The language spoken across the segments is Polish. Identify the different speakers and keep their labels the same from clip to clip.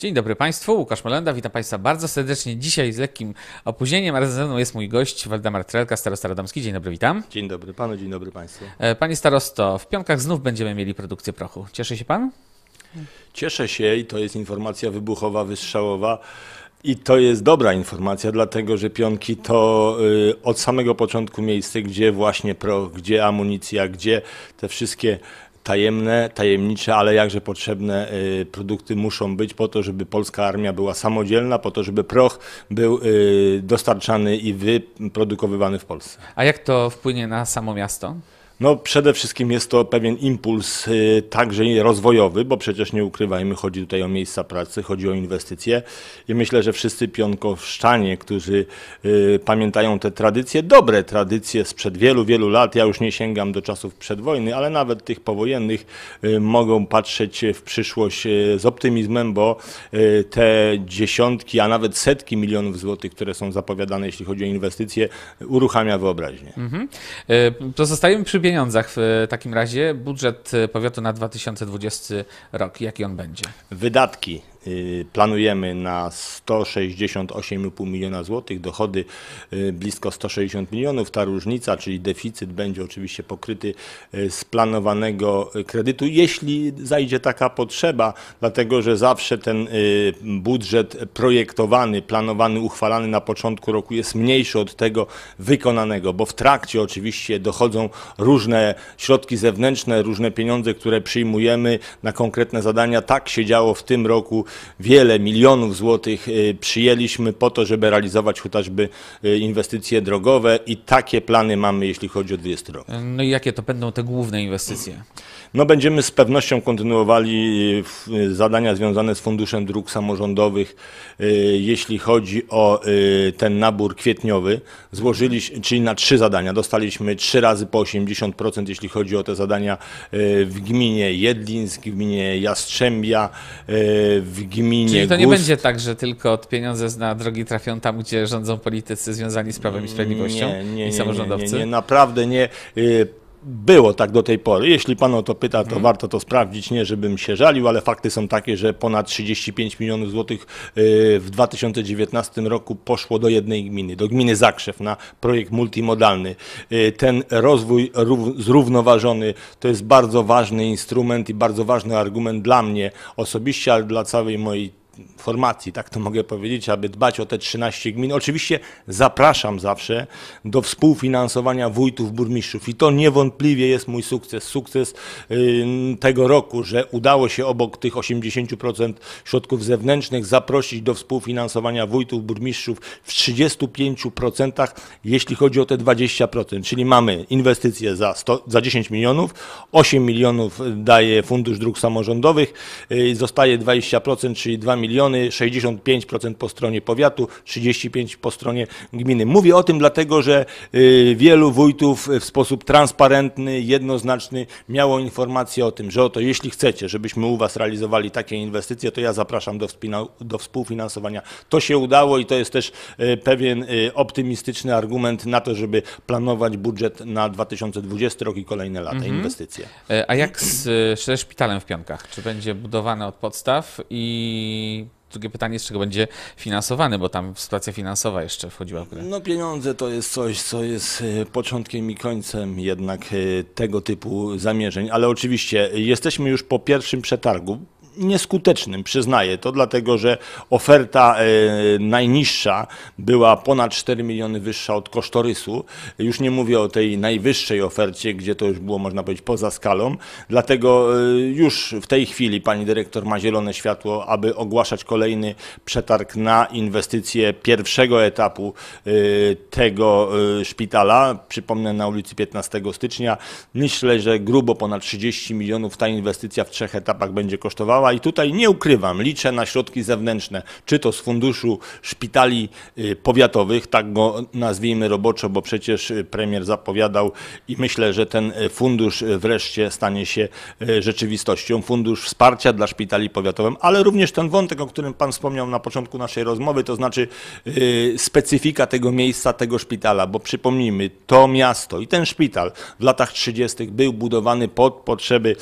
Speaker 1: Dzień dobry Państwu, Łukasz Melenda, witam Państwa bardzo serdecznie. Dzisiaj z lekkim opóźnieniem, ale ze mną jest mój gość Waldemar Trelka, starosta radomski. Dzień dobry, witam. Dzień dobry Panu, dzień dobry Państwu. E, panie starosto, w piątkach znów będziemy mieli produkcję prochu. Cieszy się Pan?
Speaker 2: Cieszę się i to jest informacja wybuchowa, wystrzałowa. I to jest dobra informacja, dlatego że pionki to y, od samego początku miejsce, gdzie właśnie proch, gdzie amunicja, gdzie te wszystkie tajemne, tajemnicze, ale jakże potrzebne y, produkty muszą być po to, żeby polska armia była samodzielna, po to, żeby proch był y, dostarczany i wyprodukowywany w Polsce.
Speaker 1: A jak to wpłynie na samo miasto?
Speaker 2: No przede wszystkim jest to pewien impuls y, także rozwojowy, bo przecież nie ukrywajmy, chodzi tutaj o miejsca pracy, chodzi o inwestycje i myślę, że wszyscy pionkowszczanie, którzy y, pamiętają te tradycje, dobre tradycje sprzed wielu, wielu lat, ja już nie sięgam do czasów przedwojny, ale nawet tych powojennych y, mogą patrzeć w przyszłość z optymizmem, bo te dziesiątki, a nawet setki milionów złotych, które są zapowiadane, jeśli chodzi o inwestycje, uruchamia wyobraźnię.
Speaker 1: Mhm. Pozostajemy przy pieniądzach w takim razie budżet powiatu na 2020 rok. Jaki on będzie?
Speaker 2: Wydatki Y, planujemy na 168,5 miliona złotych, dochody y, blisko 160 milionów. Ta różnica, czyli deficyt będzie oczywiście pokryty y, z planowanego kredytu, jeśli zajdzie taka potrzeba, dlatego że zawsze ten budżet projektowany, planowany, uchwalany na początku roku jest mniejszy od tego wykonanego, bo w trakcie oczywiście dochodzą różne środki zewnętrzne, różne pieniądze, które przyjmujemy na konkretne zadania. Tak się działo w tym roku wiele milionów złotych y, przyjęliśmy po to, żeby realizować chociażby y, inwestycje drogowe i takie plany mamy, jeśli chodzi o 20
Speaker 1: rok. No i jakie to będą te główne inwestycje?
Speaker 2: No będziemy z pewnością kontynuowali e, e, zadania związane z Funduszem Dróg Samorządowych, e, jeśli chodzi o ten nabór kwietniowy. Złożyliśmy, czyli na trzy zadania. Dostaliśmy trzy razy po 80%, jeśli chodzi o te zadania w gminie Jedlińsk, w gminie Jastrzębia, w gminie Czyli to nie Gust. będzie
Speaker 1: tak, że tylko pieniądze na drogi trafią tam, gdzie rządzą politycy związani z Prawem i Sprawiedliwością nie, nie, i samorządowcy? Nie, nie, nie,
Speaker 2: naprawdę nie. Y, było tak do tej pory. Jeśli pan o to pyta, to hmm. warto to sprawdzić, nie żebym się żalił, ale fakty są takie, że ponad 35 milionów złotych y, w 2019 roku poszło do jednej gminy, do gminy Zakrzew na projekt multimodalny. Y, ten rozwój zrównoważony to jest bardzo ważny instrument i bardzo ważny argument dla mnie osobiście, ale dla całej mojej formacji, tak to mogę powiedzieć, aby dbać o te 13 gmin. Oczywiście zapraszam zawsze do współfinansowania wójtów, burmistrzów i to niewątpliwie jest mój sukces, sukces tego roku, że udało się obok tych 80% środków zewnętrznych zaprosić do współfinansowania wójtów, burmistrzów w 35%, jeśli chodzi o te 20%, czyli mamy inwestycje za, 100, za 10 milionów, 8 milionów daje Fundusz Dróg Samorządowych, y, zostaje 20%, czyli 2 miliony miliony, 65% po stronie powiatu, 35% po stronie gminy. Mówię o tym dlatego, że y, wielu wójtów y, w sposób transparentny, jednoznaczny miało informację o tym, że oto jeśli chcecie, żebyśmy u Was realizowali takie inwestycje, to ja zapraszam do, do współfinansowania. To się udało i to jest też y, pewien optymistyczny argument na to, żeby planować budżet na
Speaker 1: 2020 rok i kolejne lata, mhm. inwestycje. E, a jak z, ze szpitalem w Pionkach? Czy będzie budowane od podstaw i i drugie pytanie, z czego będzie finansowany, bo tam sytuacja finansowa jeszcze wchodziła w grę.
Speaker 2: No pieniądze to jest coś, co jest e, początkiem i końcem jednak e, tego typu zamierzeń, ale oczywiście jesteśmy już po pierwszym przetargu, nieskutecznym, przyznaję to, dlatego że oferta e, najniższa była ponad 4 miliony wyższa od kosztorysu. Już nie mówię o tej najwyższej ofercie, gdzie to już było, można powiedzieć, poza skalą. Dlatego e, już w tej chwili pani dyrektor ma zielone światło, aby ogłaszać kolejny przetarg na inwestycje pierwszego etapu e, tego szpitala. Przypomnę, na ulicy 15 stycznia. Myślę, że grubo ponad 30 milionów ta inwestycja w trzech etapach będzie kosztowała i tutaj nie ukrywam, liczę na środki zewnętrzne, czy to z funduszu szpitali y, powiatowych, tak go nazwijmy roboczo, bo przecież y, premier zapowiadał i myślę, że ten y, fundusz wreszcie stanie się rzeczywistością, fundusz wsparcia dla szpitali powiatowych, ale również ten wątek, o którym pan wspomniał na początku naszej rozmowy, to znaczy specyfika tego miejsca, tego szpitala, bo przypomnijmy, to miasto i ten szpital w latach 30. był budowany pod potrzeby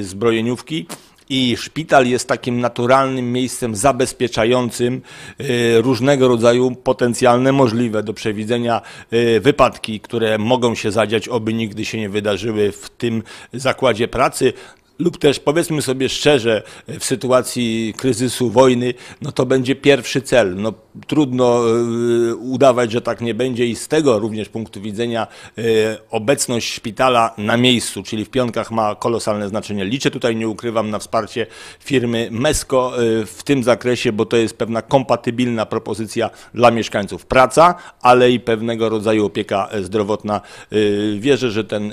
Speaker 2: zbrojeniówki i szpital jest takim naturalnym miejscem zabezpieczającym e, różnego rodzaju potencjalne możliwe do przewidzenia e, wypadki, które mogą się zadziać, oby nigdy się nie wydarzyły w tym zakładzie pracy lub też powiedzmy sobie szczerze, e, w sytuacji kryzysu, wojny, no to będzie pierwszy cel. No, trudno e, udawać, że tak nie będzie i z tego również punktu widzenia e, obecność szpitala na miejscu, czyli w Pionkach ma kolosalne znaczenie. Liczę tutaj, nie ukrywam, na wsparcie firmy MESCO w tym zakresie, bo to jest pewna kompatybilna propozycja dla mieszkańców. Praca, ale i pewnego rodzaju opieka zdrowotna. Wierzę, że ten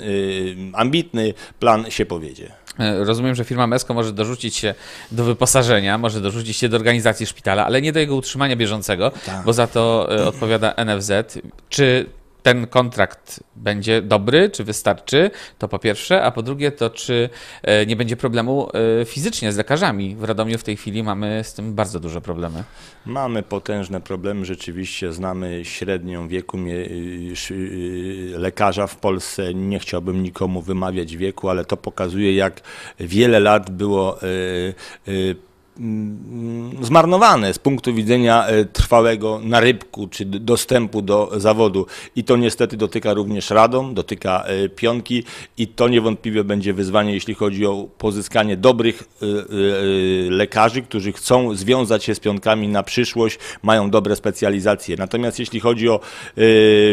Speaker 2: ambitny plan się powiedzie.
Speaker 1: E, rozumiem, że firma Mesko może dorzucić się do wyposażenia, może dorzucić się do organizacji szpitala, ale nie do jego utrzymania bieżącego, tak. bo za to e, odpowiada NFZ. Czy ten kontrakt będzie dobry, czy wystarczy, to po pierwsze, a po drugie to, czy e, nie będzie problemu e, fizycznie z lekarzami. W Radomiu w tej chwili mamy z tym bardzo duże problemy. Mamy potężne problemy,
Speaker 2: rzeczywiście znamy średnią wieku y, y, lekarza w Polsce. Nie chciałbym nikomu wymawiać wieku, ale to pokazuje, jak wiele lat było e, Mm, zmarnowane z punktu widzenia e, trwałego narybku czy dostępu do zawodu. I to niestety dotyka również Radom, dotyka e, Pionki i to niewątpliwie będzie wyzwanie, jeśli chodzi o pozyskanie dobrych e, lekarzy, którzy chcą związać się z Pionkami na przyszłość, mają dobre specjalizacje. Natomiast jeśli chodzi o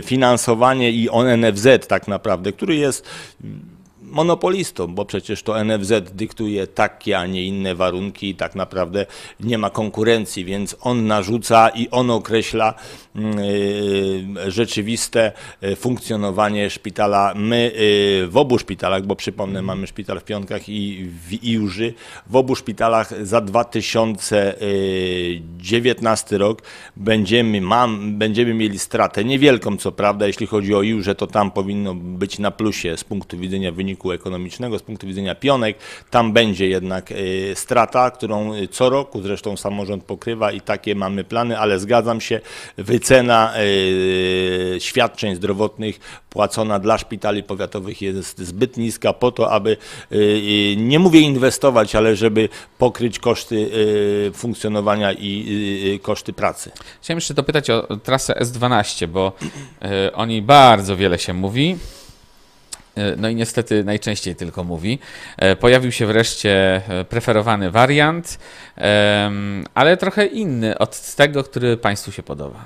Speaker 2: finansowanie i o NFZ tak naprawdę, który jest monopolistom, bo przecież to NFZ dyktuje takie, a nie inne warunki i tak naprawdę nie ma konkurencji, więc on narzuca i on określa mm, y, rzeczywiste y, funkcjonowanie szpitala. My y, w obu szpitalach, bo przypomnę, mamy szpital w Pionkach i w Iłży, w obu szpitalach za 2019 rok będziemy, mam, będziemy mieli stratę, niewielką co prawda, jeśli chodzi o Iłże, to tam powinno być na plusie z punktu widzenia wyników wyniku ekonomicznego, z punktu widzenia pionek. Tam będzie jednak y, strata, którą y, co roku zresztą samorząd pokrywa i takie mamy plany, ale zgadzam się, wycena y, świadczeń zdrowotnych płacona dla szpitali powiatowych jest zbyt niska po to, aby nie mówię inwestować, ale żeby
Speaker 1: pokryć koszty funkcjonowania i koszty pracy. Chciałem jeszcze dopytać o trasę S12, bo o niej bardzo wiele się mówi. E, no i niestety najczęściej tylko mówi. E, pojawił się wreszcie e, preferowany wariant, ale trochę inny od tego, który Państwu się podoba.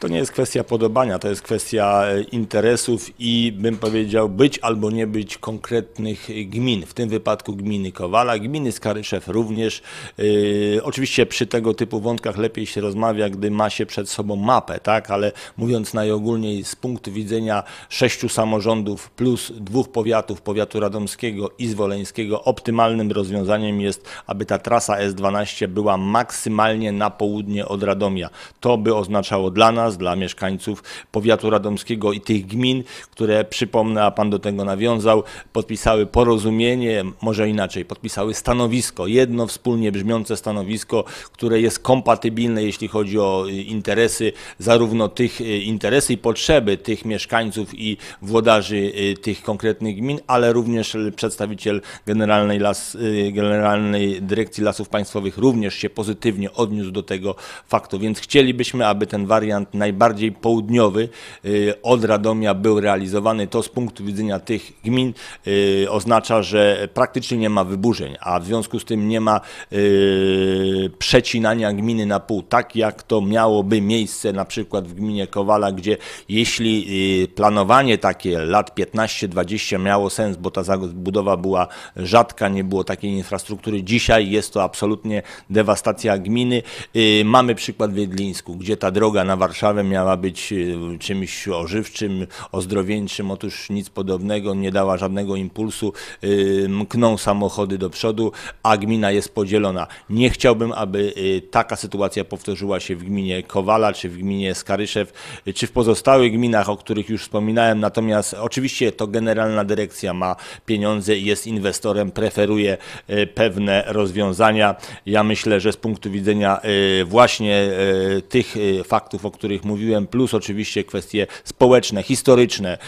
Speaker 2: To nie jest kwestia podobania, to jest kwestia interesów i bym powiedział być albo nie być konkretnych gmin. W tym wypadku gminy Kowala, gminy Skaryszew również. Yy, oczywiście przy tego typu wątkach lepiej się rozmawia, gdy ma się przed sobą mapę, tak? ale mówiąc najogólniej z punktu widzenia sześciu samorządów plus dwóch powiatów, powiatu radomskiego i zwoleńskiego, optymalnym rozwiązaniem jest, aby ta trasa S12 była maksymalnie na południe od Radomia. To by oznaczało dla nas, dla mieszkańców powiatu radomskiego i tych gmin, które przypomnę, a pan do tego nawiązał, podpisały porozumienie, może inaczej, podpisały stanowisko, jedno wspólnie brzmiące stanowisko, które jest kompatybilne, jeśli chodzi o y, interesy, zarówno tych y, interesy i potrzeby tych mieszkańców i włodarzy y, tych konkretnych gmin, ale również przedstawiciel Generalnej, Las, y, Generalnej Dyrekcji Lasów Państwowych również się pozytywnie odniósł do tego faktu, więc chcielibyśmy, aby ten wariant najbardziej południowy y, od Radomia był realizowany. To z punktu widzenia tych gmin y, oznacza, że praktycznie nie ma wyburzeń, a w związku z tym nie ma przecinania gminy na pół, tak jak to miałoby miejsce na przykład w gminie Kowala, gdzie jeśli planowanie takie lat 15-20 20 miało sens, bo ta budowa była rzadka, nie było takiej infrastruktury. Dzisiaj jest to absolutnie dewastacja gminy. Y, mamy przykład w Wiedlińsku, gdzie ta droga na Warszawę miała być y, czymś ożywczym, ozdrowieńczym. Otóż nic podobnego, nie dała żadnego impulsu. Y, mkną samochody do przodu, a gmina jest podzielona. Nie chciałbym, aby taka sytuacja powtórzyła się w gminie Kowala, czy w gminie Skaryszew, czy w pozostałych gminach, o których już wspominałem. Natomiast oczywiście to generalnie generalna dyrekcja ma pieniądze i jest inwestorem, preferuje e, pewne rozwiązania. Ja myślę, że z punktu widzenia e, właśnie e, tych faktów, o których mówiłem, plus oczywiście kwestie społeczne, historyczne,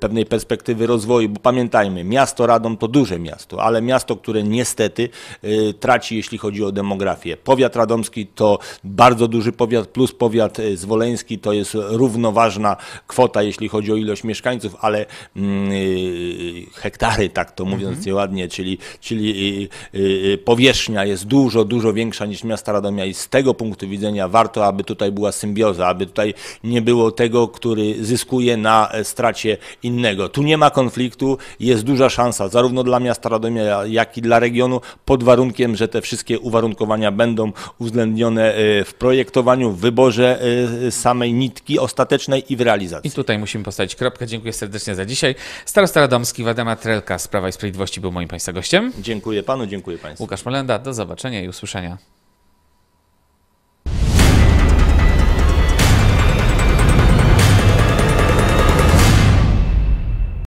Speaker 2: pewnej perspektywy rozwoju, bo pamiętajmy, miasto Radom to duże miasto, ale miasto, które niestety traci, jeśli chodzi o demografię. Powiat radomski to bardzo duży powiat, plus powiat zwoleński to jest równoważna kwota, jeśli chodzi o ilość mieszkańców, ale mm, Y, y, hektary, tak to mówiąc mhm. nieładnie, czyli, czyli y, powierzchnia jest dużo, dużo większa niż miasta Radomia i z tego punktu widzenia warto, aby tutaj była symbioza, aby tutaj nie było tego, który zyskuje na e, stracie innego. Tu nie ma konfliktu, jest duża szansa zarówno dla miasta Radomia, jak i dla regionu, pod warunkiem, że te wszystkie uwarunkowania będą uwzględnione e, w projektowaniu, w wyborze e,
Speaker 1: samej nitki ostatecznej i w realizacji. I tutaj musimy postawić kropkę. Dziękuję serdecznie za dzisiaj. Starosta Radomski, Wadama Trelka z Prawa i Sprawiedliwości był moim Państwa gościem. Dziękuję Panu, dziękuję Państwu. Łukasz Molenda, do zobaczenia i usłyszenia.